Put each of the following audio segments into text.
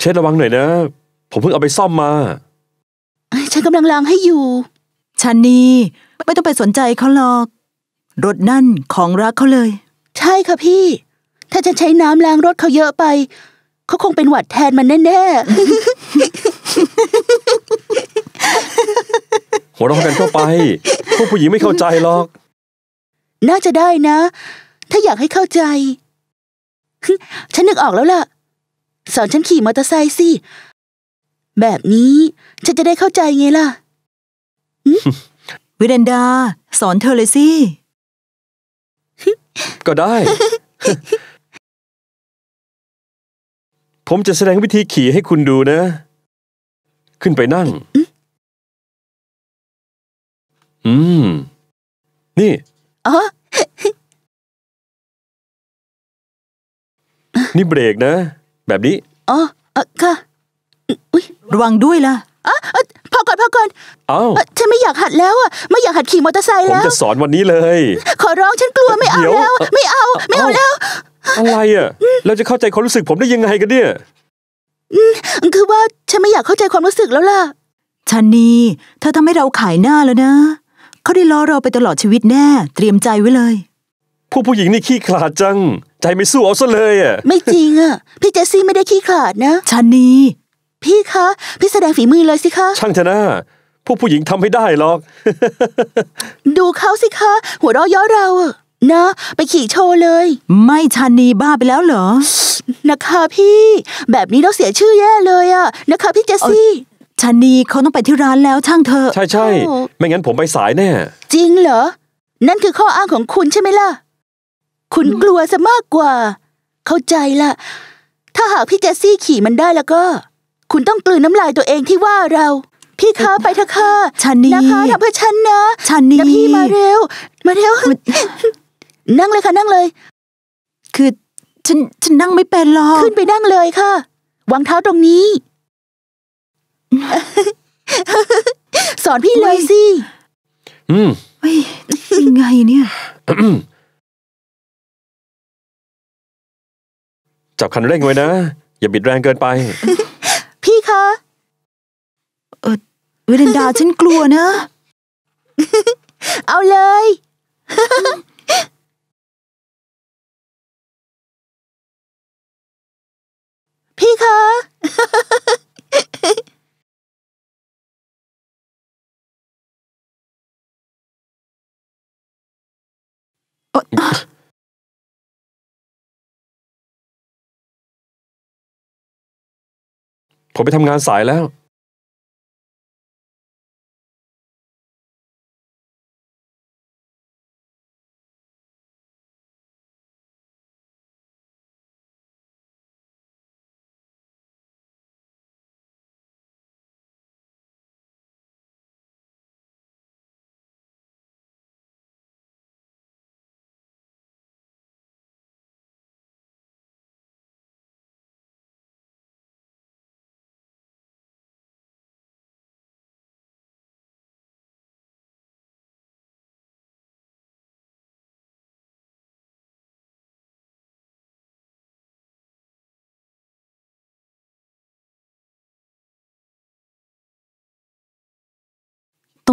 เช็ดระวังหน่อยนะ ผมเพิ่งเอาไปซ่อมมา ฉันกำลังล้างให้อยู่ชันนีไม่ต้องไปสนใจเขาหรอก รถนั่นของรักเขาเลย ใช่ค่ะพี่ ถ้าจะใช้น้ำล้างรถเขาเยอะไป เขาคงเป็นหวัดแทนมันแน่แน่หัวเราะกันเข้าไป พวกผู้หญิงไม่เข้าใจหรอก น่าจะได้นะ ถ้าอยากให้เข้าใจ ฉันนึกออกแล้วล่ะสอนฉันขี่มอเตอร์ไซค์สิ แบบนี้ ฉันจะได้เข้าใจไงล่ะ วิเดนดา สอนเธอเลยสิ ก็ได้ ผมจะแสดงวิธีขี่ให้คุณดูนะ ขึ้นไปนั่งอืม นี่ อ๋อ นี่เบรกนะแบบนี้อ๋อเออค่ะอุยระวังด้วยล่ะอ๋อพอก่อนพอก่อนเอ้า ฉันไม่อยากหัดแล้วอ่ะไม่อยากหัดขี่มอเตอร์ไซค์แล้ว ผมจะสอนวันนี้เลย ขอร้องฉันกลัวไม่เอาแล้ว ไม่เอา ไม่เอาแล้ว อะไรอ่ะเราจะเข้าใจความรู้สึกผมได้ยังไงกันเนี่ยคือว่าฉันไม่อยากเข้าใจความรู้สึกแล้วล่ะชานนีเธอทำให้เราขายหน้าแล้วนะ เขาได้ล้อเราไปตลอดชีวิตแน่ เตรียมใจไว้เลยผู้ผู้หญิงนี่ขี้ขลาดจังใจไม่สู้เอาซะเลยอ่ะไม่จริงอ่ะพี่เจสซี่ไม่ได้ขี้ขาดนะชานีพี่คะพี่แสดงฝีมือเลยสิคะ ช่างเถอะนะพวกผู้หญิงทำไม่ได้หรอกดูเขาสิคะ หัวเราะเย่อเราอะนะ ไปขี่โชว์เลย ไม่ชานีบ้าไปแล้วเหรอ นะคะพี่ แบบนี้เราเสียชื่อแย่เลยอ่ะนะคะพี่เจสซี่ชานีเขาต้องไปที่ร้านแล้วช่างเธอะใช่ใช่ไม่งั้นผมไปสายแน่จริงเหรอนั่นคือข้ออ้างของคุณใช่ไหมล่ะคุณกลัวซะมากกว่า เข้าใจละ ถ้าหากพี่เจสซี่ขี่มันได้แล้วก็ คุณต้องกลืนน้ำลายตัวเองที่ว่าเรา พี่คะไปเถอะค่ะชันนี่นะคะทำเพื่อฉันนะชันนี่พี่ มาเร็ว มาเร็วนั่งเลยค่ะ นั่งเลย คือ ฉันฉันนั่งไม่เป็นหรอกขึ้นไปนั่งเลยค่ะ วางเท้าตรงนี้ สอนพี่เลยสิอืมยังไงเนี่ยจับคันเร่งไว้นะ อย่าบิดแรงเกินไปพี่คะเออวลินดาฉันกลัวนะ เอาเลย พี่คะผมไปทำงานสายแล้ว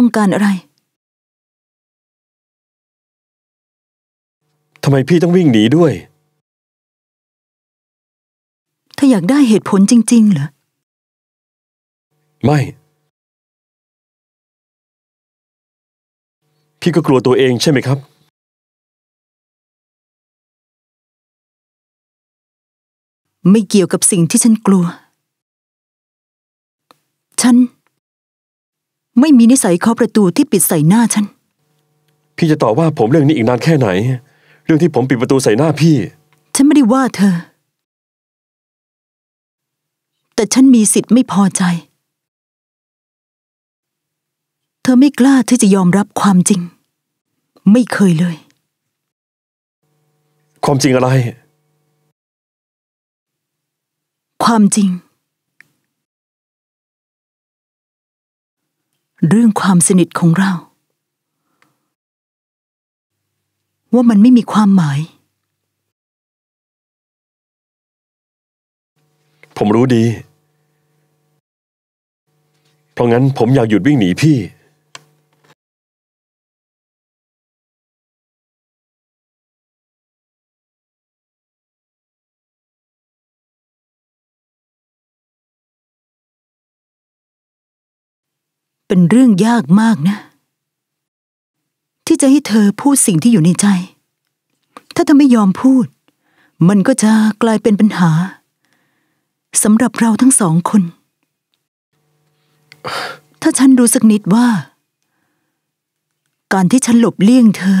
ต้องการอะไร ทำไมพี่ต้องวิ่งหนีด้วย ถ้าอยากได้เหตุผลจริงๆ เหรอ ไม่ พี่ก็กลัวตัวเองใช่ไหมครับ ไม่เกี่ยวกับสิ่งที่ฉันกลัว ฉันไม่มีนิสัยเคาะประตูที่ปิดใส่หน้าฉัน พี่จะตอบว่าผมเรื่องนี้อีกนานแค่ไหน เรื่องที่ผมปิดประตูใส่หน้าพี่ ฉันไม่ได้ว่าเธอ แต่ฉันมีสิทธิ์ไม่พอใจ เธอไม่กล้าที่จะยอมรับความจริง ไม่เคยเลย ความจริงอะไร ความจริงเรื่องความสนิทของเรา ว่ามันไม่มีความหมาย ผมรู้ดี เพราะงั้นผมอยากหยุดวิ่งหนีพี่เป็นเรื่องยากมากนะ ที่จะให้เธอพูดสิ่งที่อยู่ในใจ ถ้าเธอไม่ยอมพูด มันก็จะกลายเป็นปัญหาสำหรับเราทั้งสองคน ถ้าฉันรู้สักนิดว่า การที่ฉันหลบเลี่ยงเธอ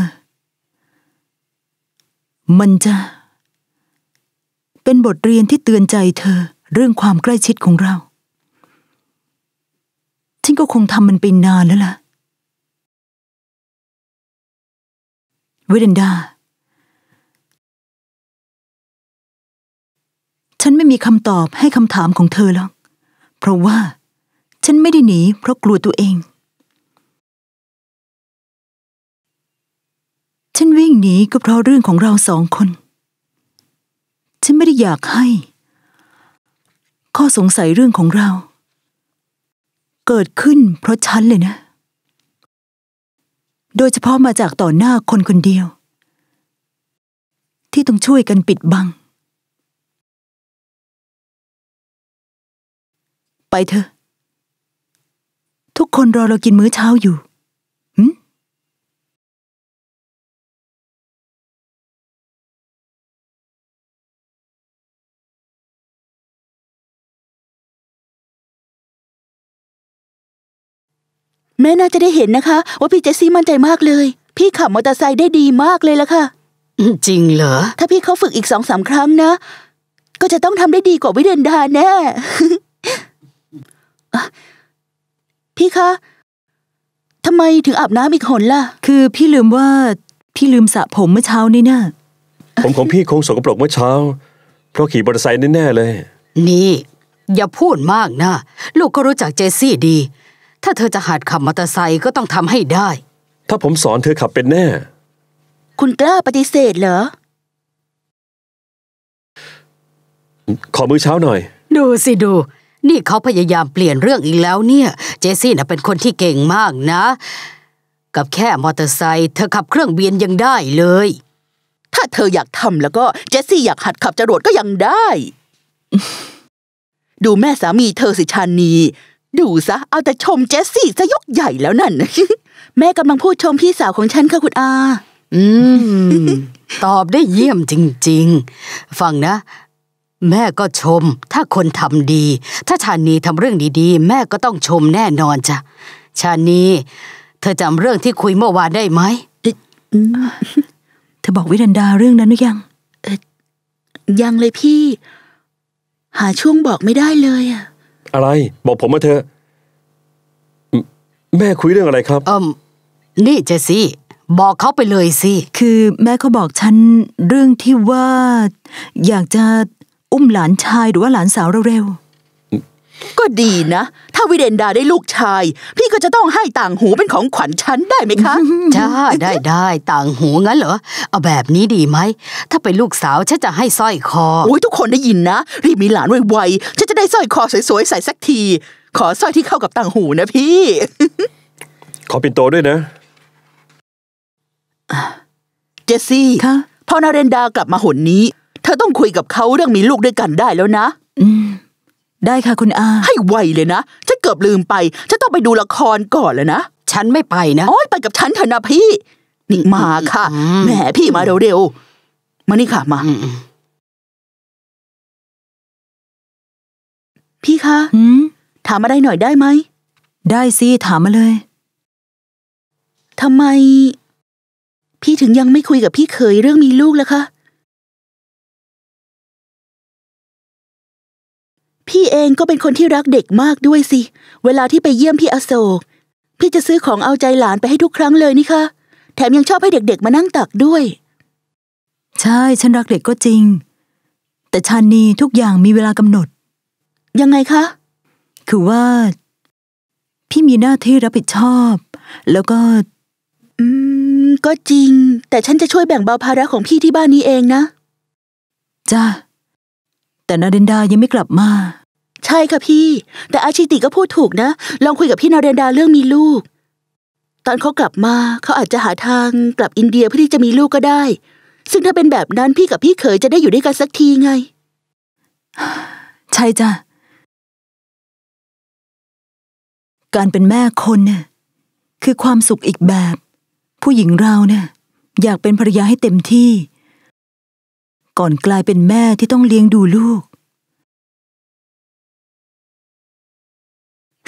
มันจะ เป็นบทเรียนที่เตือนใจเธอเรื่องความใกล้ชิดของเราฉันก็คงทำมันไปนานแล้วล่ะเวเดนดา ฉันไม่มีคำตอบให้คำถามของเธอหรอก เพราะว่าฉันไม่ได้หนีเพราะกลัวตัวเอง ฉันวิ่งหนีก็เพราะเรื่องของเราสองคน ฉันไม่ได้อยากให้ ข้อสงสัยเรื่องของเราเกิดขึ้นเพราะฉันเลยนะ โดยเฉพาะมาจากต่อหน้าคนคนเดียว ที่ต้องช่วยกันปิดบัง ไปเถอะทุกคนรอเรากินมื้อเช้าอยู่แม่น่าจะได้เห็นนะคะ ว่าพี่เจสซี่มั่นใจมากเลย พี่ขับมอเตอร์ไซค์ได้ดีมากเลยละค่ะจริงเหรอถ้าพี่เขาฝึกอีกสองสามครั้งนะ ก็จะต้องทำได้ดีกว่าวิเดนดาแน่พี่คะทำไมถึงอาบน้ำอีกหนล่ะ คือพี่ลืมว่าพี่ลืมสระผมเมื่อเช้านี่นะ่ะ ผมของพี่คงสกปรกเมื่อเช้า เพราะขี่มอเตอร์ไซค์แน่เลยนี่ อย่าพูดมากนะลูกก็รู้จักเจสซี่ดีถ้าเธอจะหัดขับมอเตอร์ไซค์ก็ต้องทำให้ได้ ถ้าผมสอนเธอขับเป็นแน่ คุณกล้าปฏิเสธเหรอ ขอมือเช้าหน่อย ดูสิดู นี่เขาพยายามเปลี่ยนเรื่องอีกแล้วเนี่ย เจสซี่น่ะเป็นคนที่เก่งมากนะ กับแค่มอเตอร์ไซค์เธอขับเครื่องบินยังได้เลย ถ้าเธออยากทำแล้วก็เจสซี่อยากหัดขับจรวดก็ยังได้ ดูแม่สามีเธอสิชานีดูซะเอาแต่ชมเจสซี่ซะยกใหญ่แล้วนั่น แม่กำลังพูดชมพี่สาวของฉันค่ะคุณอา อืม ตอบได้เยี่ยมจริงๆฟังนะ แม่ก็ชม ถ้าคนทำดี ถ้าชานีทำเรื่องดีๆ แม่ก็ต้องชมแน่นอนจ้ะ ชานีเธอจำเรื่องที่คุยเมื่อวานได้ไหมเธอบอกวิดันดาเรื่องนั้นหรือยัง ยังเลยพี่ หาช่วงบอกไม่ได้เลยอ่ะอะไรบอกผมมาเถอะแม่คุยเรื่องอะไรครับเอมนี่เจซี่บอกเขาไปเลยสิ คือแม่เขาบอกฉันเรื่องที่ว่าอยากจะอุ้มหลานชายหรือว่าหลานสาวเร็วก็ดีนะถ้าวิเดนดาได้ลูกชาย พี่ก็จะต้องให้ต่างหูเป็นของขวัญฉันได้ไหมคะใ้่ได้ได้ ต่างหูงั้นเหรอเอาแบบนี้ดีไหมถ้าเป็นลูกสาวฉันจะให้สร้อยคอ โอ้ยทุกคนได้ยินนะรีบมีหลานไวๆฉันจะได้สร้อยคอสวยๆ ใส่สักที ขอสร้อยที่เข้ากับต่างหูนะพี่ ขอปินโตด้วยนะเจสซี่คะพอนาเรนดากลับมาหนนี้เธอต้องคุยกับเขาเรื่องมีลูกด้วยกันได้แล้วนะอืมได้ค่ะคุณอาให้ไวเลยนะ ฉันเกือบลืมไป ฉันต้องไปดูละครก่อนแล้วนะฉันไม่ไปนะโอ้ยไปกับฉันเถอะนะพี่นี่มาค่ะแหมพี่มาเร็วๆ มานี่ค่ะ มาพี่คะถามอะไรหน่อยได้ไหมได้สิ ถามมาเลยทำไม พี่ถึงยังไม่คุยกับพี่เคยเรื่องมีลูกล้วคะพี่เองก็เป็นคนที่รักเด็กมากด้วยสิ เวลาที่ไปเยี่ยมพี่อโศกพี่จะซื้อของเอาใจหลานไปให้ทุกครั้งเลยนี่คะแถมยังชอบให้เด็ก ๆ มานั่งตักด้วย ใช่ ฉันรักเด็กก็จริง แต่ชานีทุกอย่างมีเวลากำหนด ยังไงคะ คือว่า พี่มีหน้าที่รับผิดชอบ แล้วก็ อืม ก็จริง แต่ฉันจะช่วยแบ่งเบาภาระของพี่ที่บ้านนี้เองนะ จ้าแต่นาเดนดายังไม่กลับมาใช่ค่ะพี่ แต่อาชิติก็พูดถูกนะลองคุยกับพี่นาเรนดาเรื่องมีลูก ตอนเขากลับมาเขาอาจจะหาทางกลับอินเดียเพื่อที่จะมีลูกก็ได้ ซึ่งถ้าเป็นแบบนั้นพี่กับพี่เขยจะได้อยู่ด้วยกันสักทีไงใช่จ้ะการเป็นแม่คนเนี่ยคือความสุขอีกแบบ ผู้หญิงเราเนี่ยอยากเป็นภรรยาให้เต็มที่ ก่อนกลายเป็นแม่ที่ต้องเลี้ยงดูลูก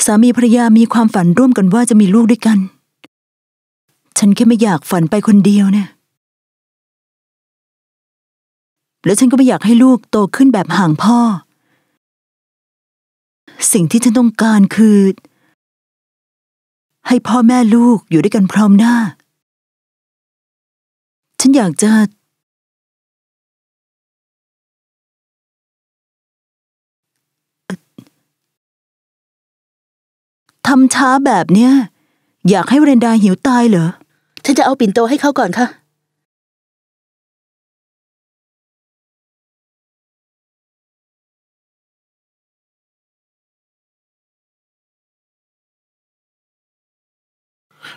สามีภรรยามีความฝันร่วมกันว่าจะมีลูกด้วยกัน ฉันแค่ไม่อยากฝันไปคนเดียวเนี่ย แล้วฉันก็ไม่อยากให้ลูกโตขึ้นแบบห่างพ่อ สิ่งที่ฉันต้องการคือ ให้พ่อแม่ลูกอยู่ด้วยกันพร้อมหน้า ฉันอยากจะทำช้าแบบเนี้ยอยากให้เรนดาหิวตายเหรอ ฉันจะเอาปิ่นโตให้เขาก่อนค่ะ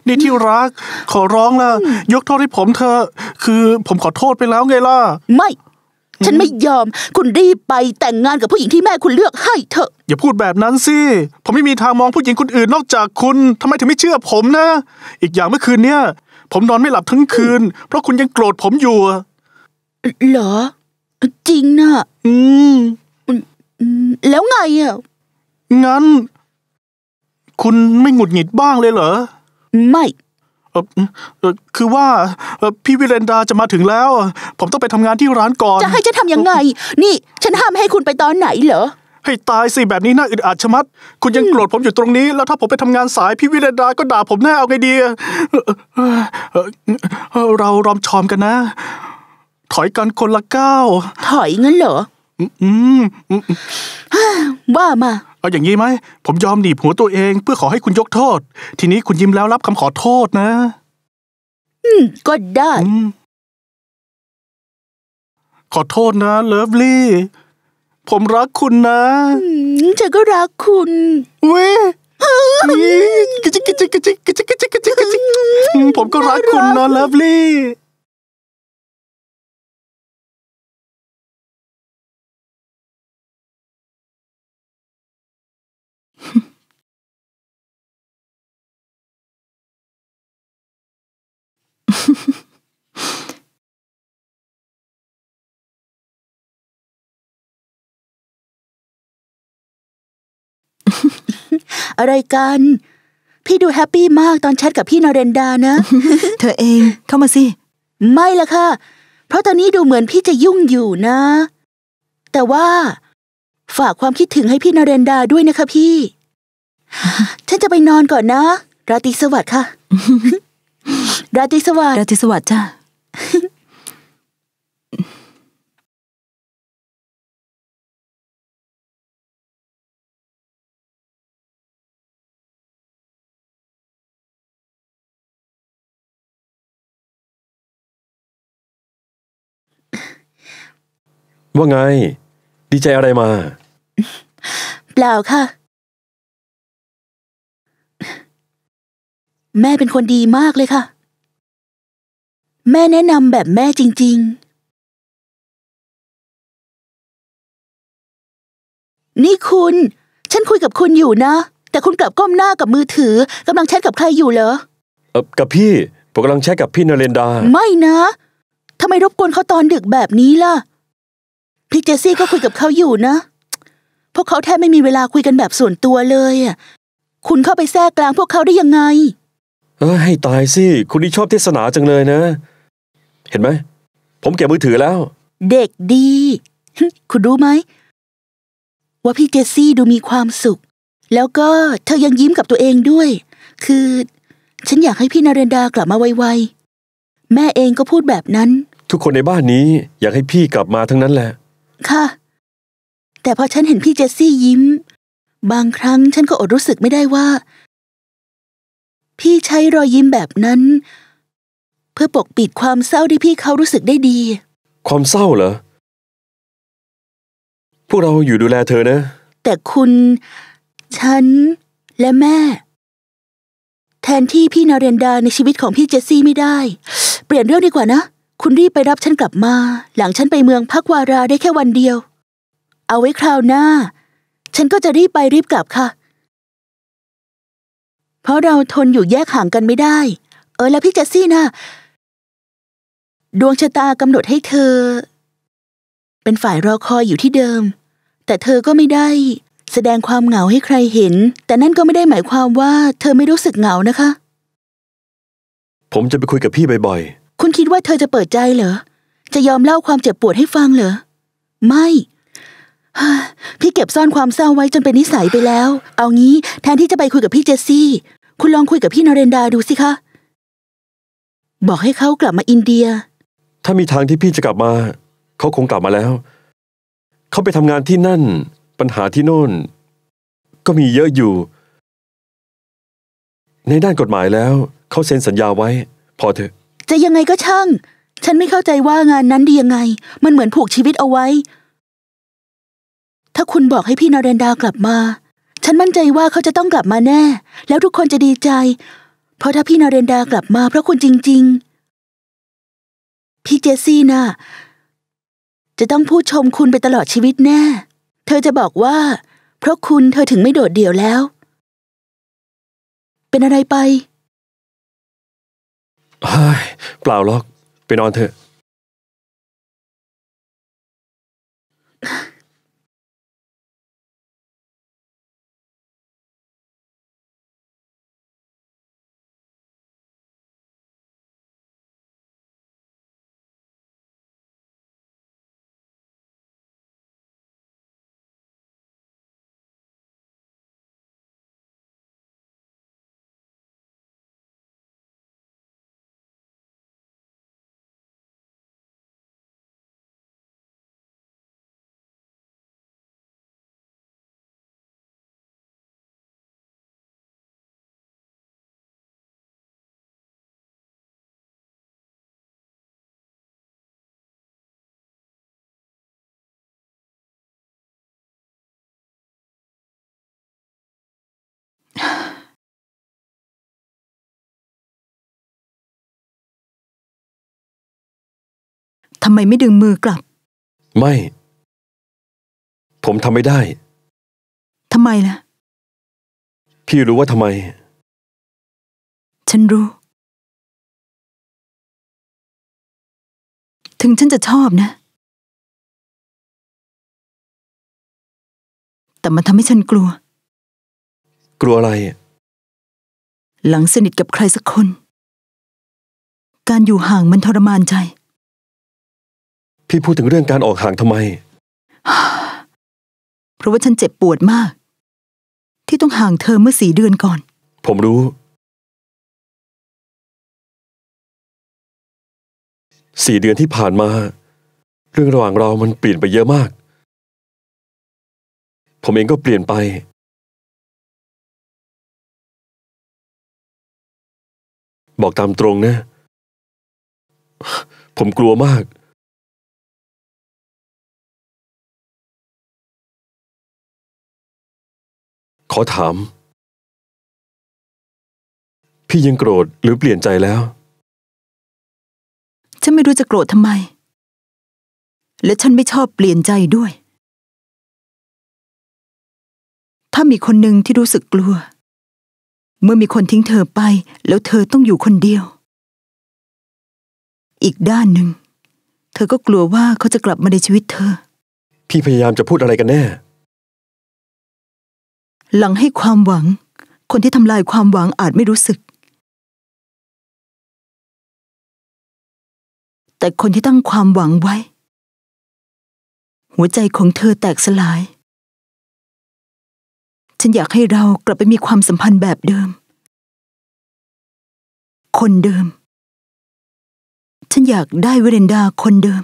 นี่ที่รัก ขอร้องล่ะยกโทษให้ผมเธอคือผมขอโทษไปแล้วไงล่ะ ไม่ฉันไม่ยอมคุณรีบไปแต่งงานกับผู้หญิงที่แม่คุณเลือกให้เถอะ อย่าพูดแบบนั้นสิ ผมไม่มีทางมองผู้หญิงคนอื่นนอกจากคุณทำไมถึงไม่เชื่อผมนะ อีกอย่างเมื่อคืนเนี่ยผมนอนไม่หลับทั้งคืน เพราะคุณยังโกรธผมอยู่ เหรอ จริงนะอืม แล้วไงอ่ะงั้นคุณไม่หงุดหงิดบ้างเลยเหรอ ไม่คือว่า พี่วิเลนดาจะมาถึงแล้ว ผมต้องไปทำงานที่ร้านก่อน จะให้ฉันทำยังไง นี่ ฉันห้ามให้คุณไปตอนไหนเหรอ ให้ตายสิแบบนี้น่าอึดอัดชะมัดคุณยังโกรธผมอยู่ตรงนี้ แล้วถ้าผมไปทำงานสายพี่วิเดาก็ด่าผมแน่เอาไงดีเรารอมชอมกันนะ ถอยกันคนละก้าวถอยงั้นเหรออืมว่ามาเอาอย่างนี้ไหมผมยอมหนีบหัวตัวเองเพื่อขอให้คุณยกโทษ ทีนี้คุณยิ้มแล้วรับคำขอโทษนะ อืม ก็ได้ ขอโทษนะเลิฟลี่ ผมรักคุณนะฉันก็รักคุณ เว้ยกิจิกกจิกกจิกกจิกกจิกกจิผมก็รักคุณนะเลิฟลี่อะไรกัน พี่ดูแฮปปี้มากตอนแชทกับพี่นเรนดานะ เธอเอง เข้ามาสิ ไม่ละค่ะ เพราะตอนนี้ดูเหมือนพี่จะยุ่งอยู่นะ แต่ว่า ฝากความคิดถึงให้พี่นเรนดาด้วยนะคะ พี่ ฉันจะไปนอนก่อนนะ ราตรีสวัสดิ์ค่ะราตรีสวัสดิ์ราติสวัสดิ์จ้าว่าไง ดีใจอะไรมา เปล่าค่ะ แม่เป็นคนดีมากเลยค่ะแม่แนะนำแบบแม่จริงๆ นี่คุณ ฉันคุยกับคุณอยู่นะ แต่คุณกลับก้มหน้ากับมือถือกำลังแชทกับใครอยู่เหรอเออกับพี่ผมกำลังแชทกับพี่นเรนดา ไม่นะ ทำไมรบกวนเขาตอนดึกแบบนี้ล่ะ พี่เจสซี่ก็คุยกับเขาอยู่นะ พวกเขาแทบไม่มีเวลาคุยกันแบบส่วนตัวเลยอ่ะ คุณเข้าไปแทรกกลางพวกเขาได้ยังไง เออให้ตายสิ คุณนี่ชอบเทศนาจังเลยนะเห็นไหมผมเก็บมือถือแล้ว เด็กดีคุณรู้ไหมว่าพี่เจสซี่ดูมีความสุข แล้วก็เธอยังยิ้มกับตัวเองด้วย คือ ฉันอยากให้พี่นาเรนดากลับมาไวๆแม่เองก็พูดแบบนั้น ทุกคนในบ้านนี้อยากให้พี่กลับมาทั้งนั้นแหละค่ะ แต่พอฉันเห็นพี่เจสซี่ยิ้ม บางครั้งฉันก็อดรู้สึกไม่ได้ว่า พี่ใช้รอยยิ้มแบบนั้นเพื่อปกปิดความเศร้าที่พี่เขารู้สึกได้ดี ความเศร้าเหรอ พวกเราอยู่ดูแลเธอนะ แต่คุณ ฉัน และแม่ แทนที่พี่นาเรนดาในชีวิตของพี่เจสซี่ไม่ได้ เปลี่ยนเรื่องดีกว่านะ คุณรีบไปรับฉันกลับมา หลังฉันไปเมืองพักวาราได้แค่วันเดียว เอาไว้คราวหน้า ฉันก็จะรีบไปรีบกลับค่ะ เพราะเราทนอยู่แยกห่างกันไม่ได้ เออแล้วพี่เจสซี่นะ่ะดวงชะตากำหนดให้เธอ เป็นฝ่ายรอคอยอยู่ที่เดิม แต่เธอก็ไม่ได้ แสดงความเหงาให้ใครเห็น แต่นั่นก็ไม่ได้หมายความว่าเธอไม่รู้สึกเหงานะคะ ผมจะไปคุยกับพี่บ่อยๆคุณคิดว่าเธอจะเปิดใจเหรอ จะยอมเล่าความเจ็บปวดให้ฟังเหรอ ไม่พี่เก็บซ่อนความเศร้าไว้จนเป็นนิสัยไปแล้ว เอางี้แทนที่จะไปคุยกับพี่เจสซี่ คุณลองคุยกับพี่นเรนดาดูสิคะบอกให้เขากลับมาอินเดียถ้ามีทางที่พี่จะกลับมา เขาคงกลับมาแล้ว เขาไปทำงานที่นั่นปัญหาที่โน่น ก็มีเยอะอยู่ ในด้านกฎหมายแล้วเขาเซ็นสัญญาไว้ พอเถอะ จะยังไงก็ช่าง ฉันไม่เข้าใจว่างานนั้นดียังไง มันเหมือนผูกชีวิตเอาไว้ ถ้าคุณบอกให้พี่นาเรนดากลับมา ฉันมั่นใจว่าเขาจะต้องกลับมาแน่ แล้วทุกคนจะดีใจ เพราะถ้าพี่นาเรนดากลับมาเพราะคุณจริง ๆพี่เจสซี่นะ่ะจะต้องพูดชมคุณไปตลอดชีวิตแน่ เธอจะบอกว่า เพราะคุณเธอถึงไม่โดดเดี่ยวแล้ว เป็นอะไรไปเฮ้ยเปล่าหรอกไปนอนเถอะทำไมไม่ดึงมือกลับ ไม่ ผมทำไม่ได้ทำไมล่ะพี่รู้ว่าทำไม ฉันรู้ ถึงฉันจะชอบนะ แต่มันทำให้ฉันกลัว กลัวอะไร หลังสนิทกับใครสักคน การอยู่ห่างมันทรมานใจพี่พูดถึงเรื่องการออกห่างทำไม เพราะว่าฉันเจ็บปวดมาก ที่ต้องห่างเธอเมื่อสี่เดือนก่อน ผมรู้ สี่เดือนที่ผ่านมา เรื่องระหว่างเรามันเปลี่ยนไปเยอะมาก ผมเองก็เปลี่ยนไป บอกตามตรงนะ ผมกลัวมากขอถาม พี่ยังโกรธหรือเปลี่ยนใจแล้ว ฉันไม่รู้จะโกรธทำไม และฉันไม่ชอบเปลี่ยนใจด้วย ถ้ามีคนหนึ่งที่รู้สึกกลัว เมื่อมีคนทิ้งเธอไปแล้วเธอต้องอยู่คนเดียว อีกด้านหนึ่ง เธอก็กลัวว่าเขาจะกลับมาในชีวิตเธอ พี่พยายามจะพูดอะไรกันแน่หลังให้ความหวัง คนที่ทำลายความหวังอาจไม่รู้สึก แต่คนที่ตั้งความหวังไว้ หัวใจของเธอแตกสลาย ฉันอยากให้เรากลับไปมีความสัมพันธ์แบบเดิม คนเดิม ฉันอยากได้เวเรนดาคนเดิม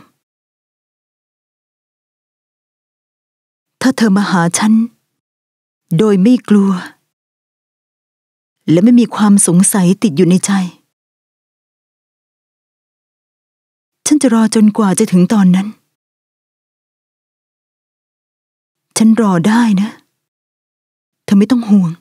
ถ้าเธอมาหาฉันโดยไม่กลัว และไม่มีความสงสัยติดอยู่ในใจ ฉันจะรอจนกว่าจะถึงตอนนั้น ฉันรอได้นะ เธอไม่ต้องห่วง